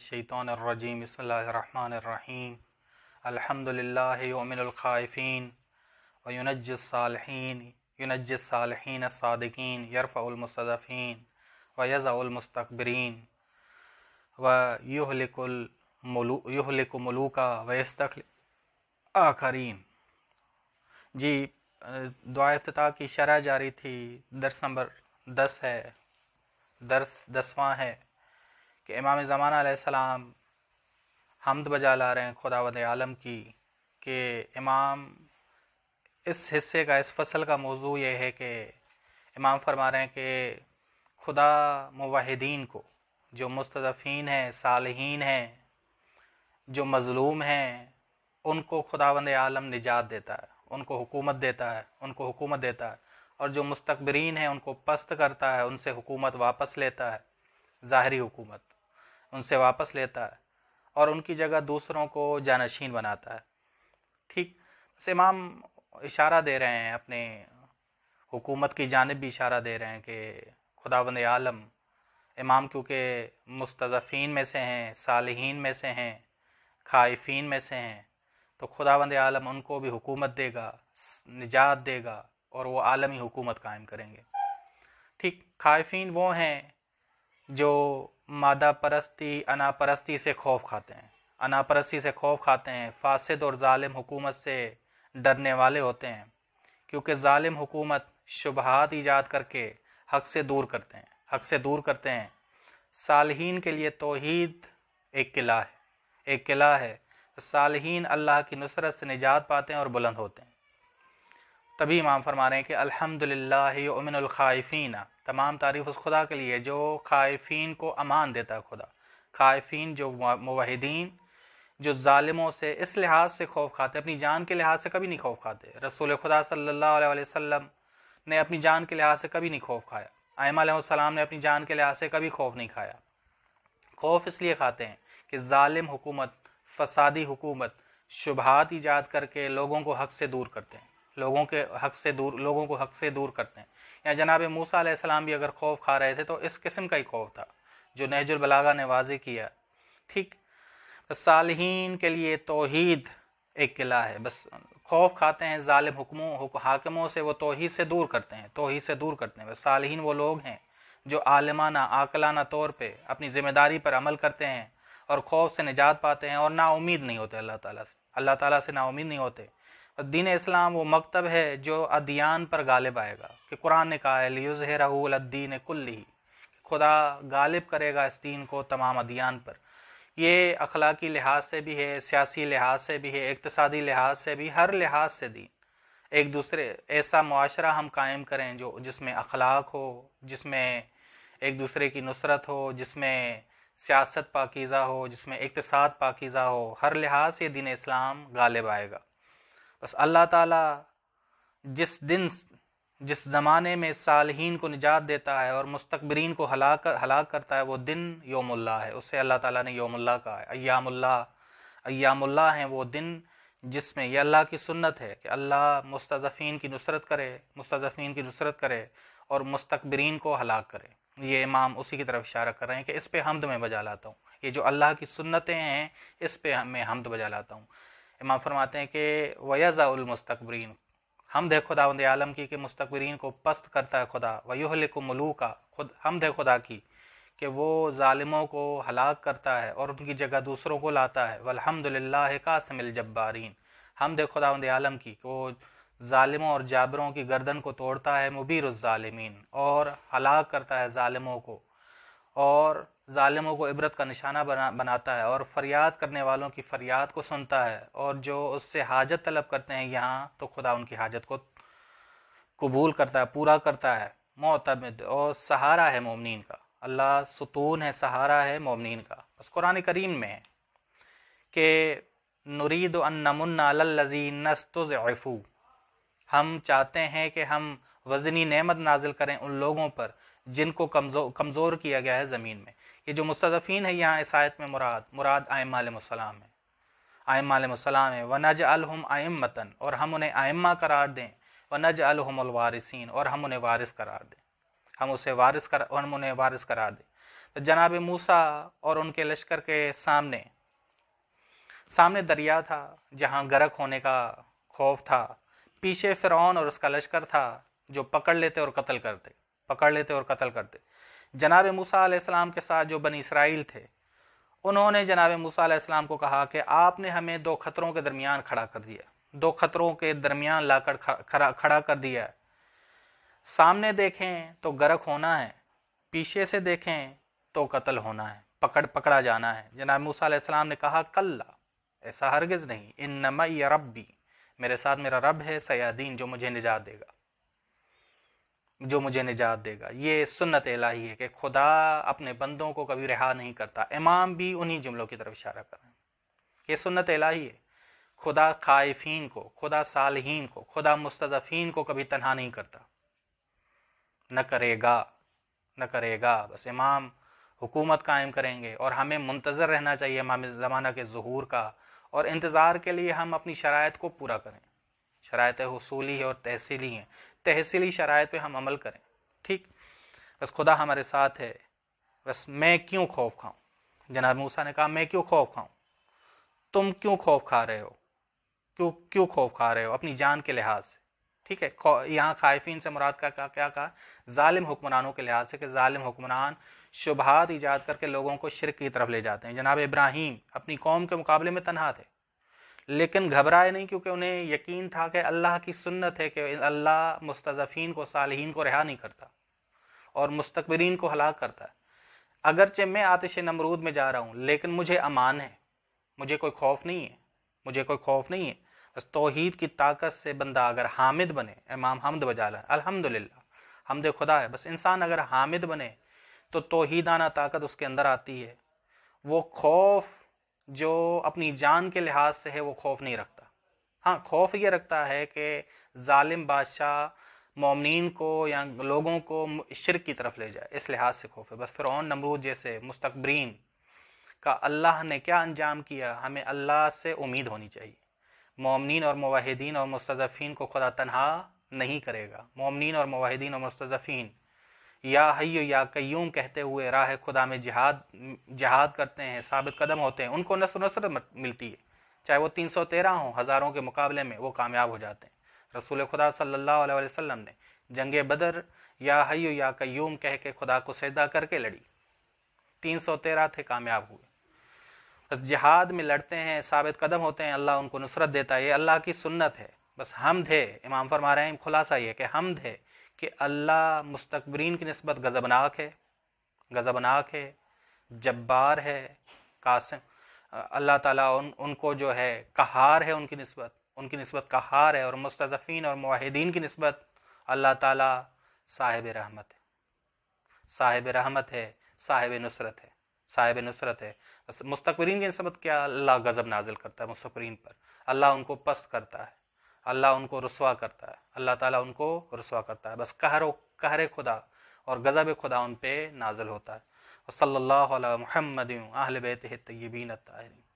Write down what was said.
शैतानरजीम बसमीम अलहमदिल्लामिनफ़ीन वनजसालहन युनजसालहन सादकिन यरफ़ालमसदफ़ीन वज़ामस्तबरीन व युहलिकमलूका वस्तखल आखरीन जी दुआ अफ्ताह की शरह जारी थी दर्स नंबर दस है दर्स दसवां है कि इमाम ज़माना सलाम हमद बजा ला रहे हैं खुदावद आलम की कि इमाम इस हिस्से का इस फसल का मौजू ये है कि इमाम फरमा रहे हैं कि खुदा मुवाहिदीन को जो मुस्तफ़ीन हैं सालहीन हैं जो मज़लूम हैं उनको खुदावंद आलम निजात देता है उनको हुकूमत देता है उनको हुकूमत देता है और जो मुस्तकबरीन हैं उनको पस्त करता है उनसे हुकूमत वापस लेता है ज़ाहरी हुकूमत उनसे वापस लेता है और उनकी जगह दूसरों को जानशीन बनाता है ठीक बस इमाम इशारा दे रहे हैं अपने हुकूमत की जानब भी इशारा दे रहे हैं कि खुदावंद आलम इमाम क्योंकि मुस्तफ़ीन में से हैं सालहीन में से हैं खाइफीन में से हैं तो खुदावंद आलम उनको भी हुकूमत देगा निजात देगा और वो आलमी हुकूमत कायम करेंगे ठीक खाइफीन वो हैं जो मादा परस्ती अनापरस्ती से खौफ खाते हैं अनापरस्ती से खौफ खाते हैं फासद और ालिम हुकूमत से डरने वाले होते हैं क्योंकि ालिम हुकूमत शुबहत ईजाद करके हक से दूर करते हैं हक से दूर करते हैं सालहीन के लिए तोहद एक किला है एक किला है सालहीन अल्लाह की नुसरत से निजात पाते हैं और बुलंद होते हैं तभी इमाम फरमा रहे हैं कि अलहमदिल्लामिनखाइफिन तमाम तारीफ़ उस खुदा के लिए जो खाइफिन को अमान देता है खुदा खाइफी जो मुहिदीन जो ालिमों से इस लिहाज से खौफ खाते अपनी जान के लिहाज से कभी नहीं खौफ खाते रसूल खुदा सल्ला वसम ने अपनी जान के लिहाज से कभी नहीं खौफ खाया आयम ने अपनी जान के लिहाज से कभी खौफ नहीं खाया खौफ इसलिए खाते हैं कि ालिम हुकूमत फसादी हुकूमत शुभात ईजाद करके लोगों को हक से दूर करते हैं लोगों के हक से दूर लोगों को हक से दूर करते हैं या जनाब मूसा सलाम भी अगर खौफ खा रहे थे तो इस किस्म का ही खौफ था जो नहजुलबलागा ने वाजे किया ठीक बस सालहीन के लिए तोहद एक किला है बस खौफ खाते हैं ालिम हुक्मों हाकमों से वो तोहद से दूर करते हैं तोहद से दूर करते हैं बस सालहीन वो लोग हैं जो आलमाना आकलाना तौर पर अपनी ज़िम्मेदारी पर अमल करते हैं और खौफ से निजात पाते हैं और नाउमीद नहीं होते अल्लाह ताला से अल्लाह ताला से उम्मीद नहीं होते और दीन इस्लाम वो मकतब है जो अदियान पर गालिब आएगा कि कुरान ने कहा है युजहराउलद्दीन कुल्ली खुदा गालिब करेगा इस दीन को तमाम अदियान पर ये अखलाकी लिहाज से भी है सियासी लिहाज से भी है इकतसादी लिहाज से भी हर लिहाज से दीन एक दूसरे ऐसा माशरा हम कायम करें जो जिसमें अखलाक हो जिसमें एक दूसरे की नुसरत हो जिसमें सियासत पाकिज़ा हो जिसमें इकतसाद पाकिज़ा हो हर लिहाज से दीन इस्लाम गालिब आएगा बस अल्लाह ताला जिस दिन जिस ज़माने में सालहीन को निजात देता है और मुस्तकबरीन को हलाक हलाक करता है वो दिन योमुल्ला है उससे अल्लाह ताला ने योमुल्ला कहा है अयामुल्ला अयामुल्ला हैं वो दिन जिसमें यह अल्लाह की सुन्नत है कि अल्लाह मुस्तफ़ीन की नुसरत करे मुस्तफ़ीन की नुसरत करे और मुस्तकबरीन को हलाक करे ये इमाम उसी की तरफ इशारा कर रहे हैं कि इस पर हमद में बजा लाता हूँ ये जो अल्लाह की सुन्नतें हैं इस पर मैं हमद बजा लाता हूँ इमाम फरमाते हैं कि वयाज़ाउलमस्तबरीन हम दे खुदा आलम की कि मुस्तबरीन को पस्त करता है खुदा वयुहलिक मलू का खुद हम दे खुदा की कि वो ालिमों को हलाक करता है और उनकी जगह दूसरों को लाता है वलहमदिल्ला कासमिल जब्बारीन हम दे खुदा वंद आलम की कि वो ालिमों और जाबरों की गर्दन को तोड़ता है मुबीर और हलाक करता है ालिमों को और ालिमों को इबरत का निशाना बना बनाता है और फरियाद करने वालों की फरियाद को सुनता है और जो उससे हाजत तलब करते हैं यहाँ तो खुदा उनकी हाजत को कबूल करता है पूरा करता है मोतमद और सहारा है ममनिन का अल्लाह सुतून है सहारा है ममनिन का बस कुरान करीम में के कि नुरीद अनमनजी नस्तफ़ू हम चाहते हैं कि हम वजनी नमत नाजिल करें उन लोगों पर जिनको कमजो कमज़ोर किया गया है ज़मीन में ये जो मुस्तफ़ीन है यहाँ इस आयत में मुराद मुराद आयम आलम है आयम आलम है वनज अलहम आयम मतन और हम उन्हें आयमा करार दें वनज नज वारिसन और हम उन्हें वारिस करार दें हम उसे वारिस कर हम उन्हें वारिस करार दें तो जनाब मूसा और उनके लश्कर के सामने सामने दरिया था जहाँ गरक होने का खौफ था पीछे फ़िरौन और उसका लश्कर था जो पकड़ लेते और कत्ल करते पकड़ लेते और कत्ल करते जनाब मूसा के साथ जो बनी इसराइल थे उन्होंने जनाब मूसा को कहा कि आपने हमें दो खतरों के दरमियान खड़ा कर दिया दो खतरों के दरमियान लाकर खड़ा खड़ा कर दिया सामने देखें तो गर्क होना है पीछे से देखें तो कत्ल होना है पकड़ पकड़ा जाना है जनाब मूसा ने कहा कल्ला ऐसा हरगज नहीं इन रब भी मेरे साथ मेरा रब है सयादीन जो मुझे निजात देगा जो मुझे निजात देगा ये सुन्नत इलाही है कि खुदा अपने बंदों को कभी रिहा नहीं करता इमाम भी उन्हीं जुमलों की तरफ इशारा कर रहे हैं ये सुन्नत इलाही है खुदा खाइफीन को खुदा सालहीन को खुदा मुस्तफ़ीन को कभी तनहा नहीं करता न करेगा न करेगा बस इमाम हुकूमत कायम करेंगे और हमें मुंतज़र रहना चाहिए इमाम ज़माना के जहूर का और इंतज़ार के लिए हम अपनी शरात को पूरा करें शरात हसूली और तहसीली हैं तहसीली शराय पे हम अमल करें ठीक बस खुदा हमारे साथ है बस मैं क्यों खौफ खाऊं जनाब मूसा ने कहा मैं क्यों खौफ खाऊं तुम क्यों खौफ खा रहे हो क्यों क्यों खौफ खा रहे हो अपनी जान के लिहाज से ठीक है यहाँ खाइफिन से मुराद का क्या क्या कहा ालिम हुक्मरानों के लिहाज से कि ालिम हुक्मरान शुभात ईजाद करके लोगों को शिरक की तरफ ले जाते हैं जनाब इब्राहिम अपनी कौम के मुकाबले में तनहा थे लेकिन घबराए नहीं क्योंकि उन्हें यकीन था कि अल्लाह की सुन्नत है कि अल्लाह मुस्तफ़ीन को सालहीन को रिहा नहीं करता और मुस्तबरीन को हलाक करता है अगरचे मैं आतिश नमरूद में जा रहा हूँ लेकिन मुझे अमान है मुझे कोई खौफ नहीं है मुझे कोई खौफ नहीं है बस तोहद की ताकत से बंदा अगर हामिद बने इमाम हमद बजा लें अलहमदिल्ला हमद खुदा है बस इंसान अगर हामिद बने तो तोहदाना ताकत उसके अंदर आती है वो खौफ जो अपनी जान के लिहाज से है वो खौफ नहीं रखता हाँ खौफ ये रखता है कि ालिम बादशाह ममिन को या लोगों को शिरक की तरफ ले जाए इस लिहाज से खौफ है बस फिर नमरूद जैसे मुस्तकबरीन का अल्लाह ने क्या अंजाम किया हमें अल्लाह से उम्मीद होनी चाहिए ममिन और मुहिदीन और मुस्तफ़ी को खुदा तनहा नहीं करेगा ममिन और मुहिदीन और मुस्तफ़ी या हयो या कयूम कहते हुए राह खुदा में जिहाद जिहाद करते हैं साबित कदम होते हैं उनको नसर नसरत मिलती है चाहे वो तीन सौ तेरह हों हज़ारों के मुकाबले में वो कामयाब हो जाते हैं रसूल खुदा सल्ला वसम ने जंग बदर या हयो या कयूम कह के खुदा को सजदा करके लड़ी तीन सौ तेरह थे कामयाब हुए बस जिहाद में लड़ते हैं साबित कदम होते हैं अल्लाह उनको नुसरत देता है ये अल्लाह की सुन्नत है बस हम थे इमाम फरमा रहे हैं खुलासा ये कि हम थे कि अल्लाह मुस्तकबरीन की नस्बत गज़बनाक है गज़बनाक है जब्बार है कासम अल्लाह ताला उन उनको जो है कहार है उनकी नस्बत उनकी नस्बत कहार है और मुस्तफ़ीन और माहिदीन की नस्बत अल्लाह ताला साहिब रहमत है साहिब रहमत है साहिब नुसरत है साहिब नुसरत है मुस्तकबरीन की नस्बत क्या अल्लाह गज़ब नाजिल करता है मुस्तकबरीन पर अल्लाह उनको पस्त करता है अल्लाह उनको रसवा करता है अल्लाह ताला उनको रसवा करता है बस कहर कहर खुदा और गज़ब खुदा उन पर नाजल होता है और अलैहि महमद आहल बैत तयबीन ताहरीन